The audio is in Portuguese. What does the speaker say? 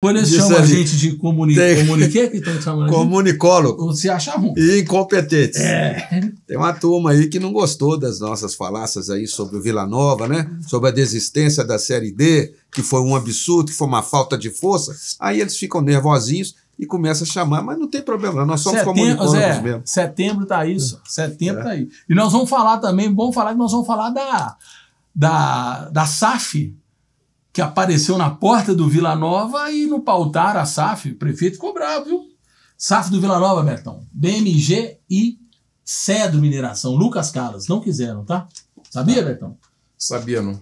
Quando então eles chamam a gente de comunicólogo, tem, comunique, que estão chamando Comunicólogo. Você acha ruim. E incompetentes. É. Tem uma turma aí que não gostou das nossas falácias aí sobre o Vila Nova, né? Sobre a desistência da Série D, que foi um absurdo, que foi uma falta de força. Aí eles ficam nervosinhos e começam a chamar, mas não tem problema, nós somos setembro, comunicólogos Zé, mesmo. Setembro tá isso, é. setembro tá é. tá aí. E nós vamos falar também, bom falar que nós vamos falar da, da, da SAF, que apareceu na porta do Vila Nova e no pautar a SAF, o prefeito ficou bravo, viu? SAF do Vila Nova, Bertão. BMG e Cedro Mineração. Lucas Calas. Não quiseram, tá? Sabia, Bertão? Sabia, não.